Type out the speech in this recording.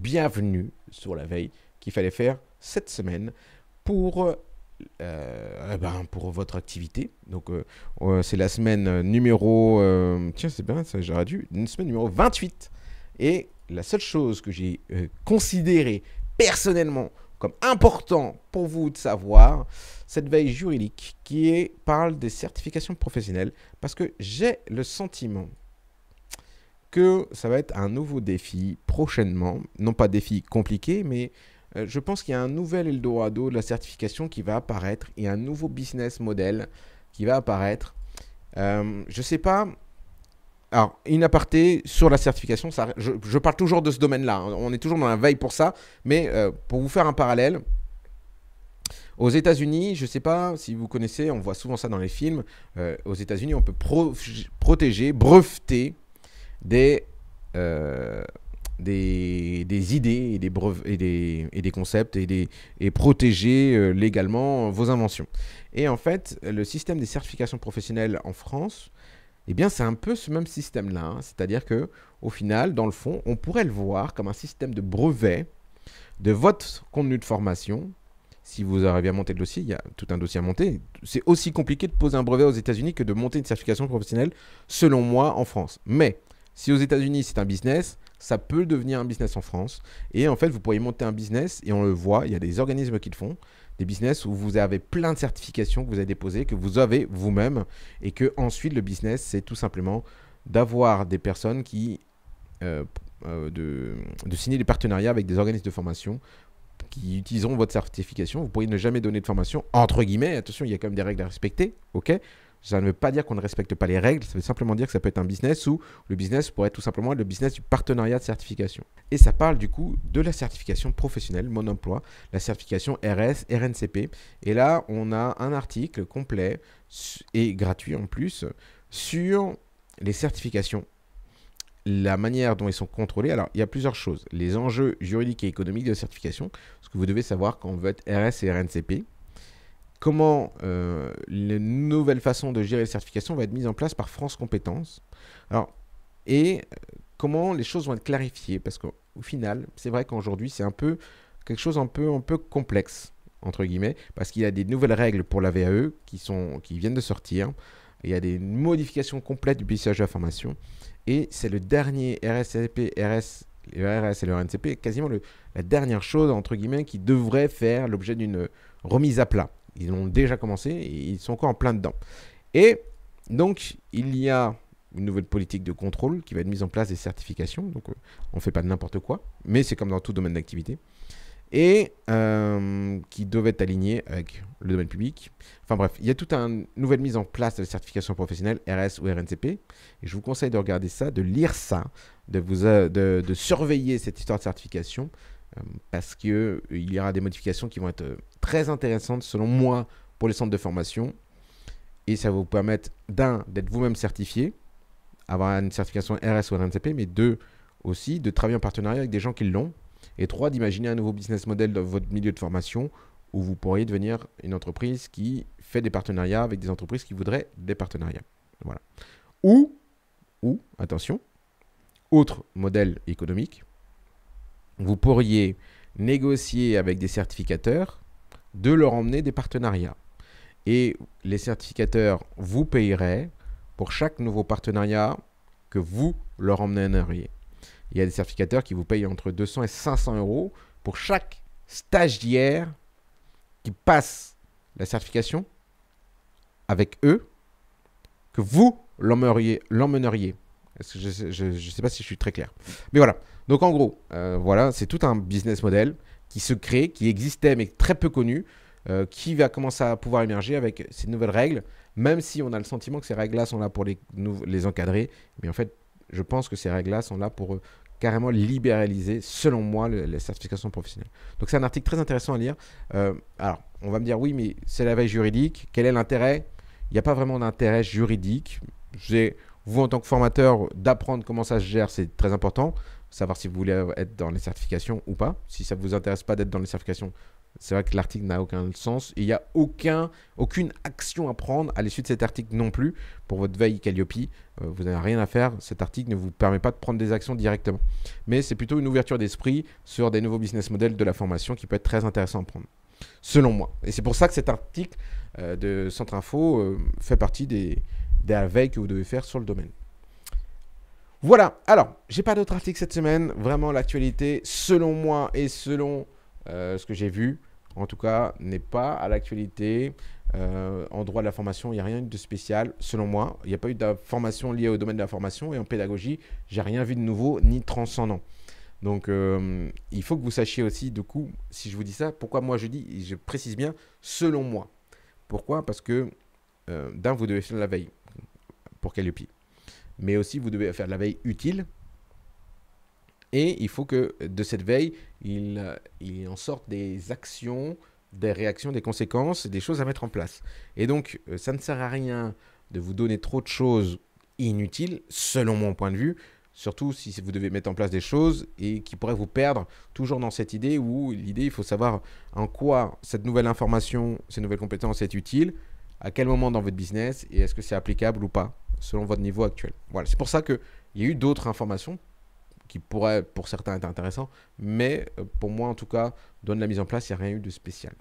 bienvenue sur la veille qu'il fallait faire cette semaine pour, euh, euh, eh ben, pour votre activité. Donc, euh, c'est la semaine numéro. tiens, c'est bien, j'aurais dû. Une semaine numéro 28. Et la seule chose que j'ai considérée personnellement comme important pour vous de savoir, cette veille juridique qui parle des certifications professionnelles, parce que j'ai le sentiment que ça va être un nouveau défi prochainement. Non pas défi compliqué, mais euh, je pense qu'il y a un nouvel Eldorado de la certification qui va apparaître et un nouveau business model qui va apparaître. Euh, je ne sais pas. Alors, une aparté sur la certification, ça, je, parle toujours de ce domaine-là. Hein. On est toujours dans la veille pour ça. Mais euh, pour vous faire un parallèle, aux États-Unis, je ne sais pas si vous connaissez, on voit souvent ça dans les films. aux États-Unis, on peut protéger, breveter euh, des, des, idées et des, et et des, concepts et, des, et protéger euh, légalement vos inventions. Et en fait, le système des certifications professionnelles en France, eh bien, c'est un peu ce même système-là. Hein. C'est-à-dire que, au final, dans le fond, on pourrait le voir comme un système de brevet de votre contenu de formation. Si vous arrivez à monter le dossier, il y a tout un dossier à monter. C'est aussi compliqué de poser un brevet aux États-Unis que de monter une certification professionnelle, selon moi, en France. Mais si aux États-Unis, c'est un business, ça peut devenir un business en France. Et en fait, vous pourriez monter un business, et on le voit, il y a des organismes qui le font, des business où vous avez plein de certifications que vous avez déposées, que vous avez vous-même, et que ensuite le business, c'est tout simplement d'avoir des personnes qui... Euh, euh, de, de signer des partenariats avec des organismes de formation qui utiliseront votre certification. Vous pourriez ne jamais donner de formation, entre guillemets. Attention, il y a quand même des règles à respecter, ok ça ne veut pas dire qu'on ne respecte pas les règles, ça veut simplement dire que ça peut être un business ou le business pourrait tout simplement être le business du partenariat de certification. Et ça parle du coup de la certification professionnelle, mon emploi, la certification RS, RNCP. Et là, on a un article complet et gratuit en plus sur les certifications la manière dont ils sont contrôlés. Alors, il y a plusieurs choses. Les enjeux juridiques et économiques de la certification, ce que vous devez savoir quand vous veut RS et RNCP, comment euh, les nouvelles façons de gérer les certifications vont être mises en place par France Compétences. Alors, et euh, comment les choses vont être clarifiées, parce qu'au final, c'est vrai qu'aujourd'hui, c'est un peu quelque chose un peu, un peu complexe, entre guillemets, parce qu'il y a des nouvelles règles pour la VAE qui, sont, qui viennent de sortir, il y a des modifications complètes du paysage de la formation, et c'est le dernier RSCP, RS, le RS et le RNCP, quasiment le, la dernière chose, entre guillemets, qui devrait faire l'objet d'une remise à plat. Ils ont déjà commencé et ils sont encore en plein dedans. Et donc, il y a une nouvelle politique de contrôle qui va être mise en place des certifications. Donc, euh, on ne fait pas de n'importe quoi, mais c'est comme dans tout domaine d'activité. Et euh, qui devait être aligné avec le domaine public. Enfin bref, il y a toute une nouvelle mise en place de la certification professionnelle RS ou RNCP. Et je vous conseille de regarder ça, de lire ça, de, vous, euh, de, surveiller cette histoire de certification parce qu'il y aura des modifications qui vont être très intéressante selon moi pour les centres de formation. Et ça va vous permettre, d'un, d'être vous-même certifié, avoir une certification RS ou RNCP, mais deux, aussi de travailler en partenariat avec des gens qui l'ont. Et trois, d'imaginer un nouveau business model dans votre milieu de formation où vous pourriez devenir une entreprise qui fait des partenariats avec des entreprises qui voudraient des partenariats. Voilà. Ou, ou, attention, autre modèle économique, vous pourriez négocier avec des certificateurs de leur emmener des partenariats. Et les certificateurs vous payeraient pour chaque nouveau partenariat que vous leur emmeneriez. Il y a des certificateurs qui vous payent entre 200 et 500 euros pour chaque stagiaire qui passe la certification avec eux, que vous l'emmèneriez. Je ne sais pas si je suis très clair. Mais voilà. Donc en gros, euh, voilà, c'est tout un business model qui se crée, qui existait mais très peu connu, euh, qui va commencer à pouvoir émerger avec ces nouvelles règles, même si on a le sentiment que ces règles-là sont là pour les, encadrer. Mais en fait, je pense que ces règles-là sont là pour euh, carrément libéraliser, selon moi, les certifications professionnelles. Donc c'est un article très intéressant à lire. Euh, alors, on va me dire, oui, mais c'est la veille juridique. Quel est l'intérêt Il n'y a pas vraiment d'intérêt juridique. Vous, en tant que formateur, d'apprendre comment ça se gère, c'est très important savoir si vous voulez être dans les certifications ou pas. Si ça ne vous intéresse pas d'être dans les certifications, c'est vrai que l'article n'a aucun sens. Il n'y a aucun, aucune action à prendre à l'issue de cet article non plus pour votre veille Calliope. Euh, vous n'avez rien à faire. Cet article ne vous permet pas de prendre des actions directement. Mais c'est plutôt une ouverture d'esprit sur des nouveaux business models de la formation qui peut être très intéressant à prendre, selon moi. Et c'est pour ça que cet article euh, de Centre Info euh, fait partie des, des veilles que vous devez faire sur le domaine. Voilà, alors, j'ai pas d'autres articles cette semaine. Vraiment, l'actualité, selon moi et selon euh, ce que j'ai vu, en tout cas, n'est pas à l'actualité. Euh, en droit de la formation, il n'y a rien de spécial, selon moi. Il n'y a pas eu de formation liée au domaine de la formation. Et en pédagogie, j'ai rien vu de nouveau ni transcendant. Donc, euh, il faut que vous sachiez aussi, du coup, si je vous dis ça, pourquoi moi je dis, je précise bien, selon moi. Pourquoi Parce que, d'un, vous devez faire la veille pour Calliope mais aussi vous devez faire de la veille utile. Et il faut que de cette veille, euh, il, en sorte des actions, des réactions, des conséquences, des choses à mettre en place. Et donc, euh, ça ne sert à rien de vous donner trop de choses inutiles, selon mon point de vue, surtout si vous devez mettre en place des choses et qui pourraient vous perdre, toujours dans cette idée où l'idée, il faut savoir en quoi cette nouvelle information, ces nouvelles compétences est utile, à quel moment dans votre business et est-ce que c'est applicable ou pas selon votre niveau actuel. Voilà, c'est pour ça qu'il y a eu d'autres informations qui pourraient pour certains être intéressantes, mais euh, pour moi en tout cas, donne la mise en place, il n'y a rien eu de spécial.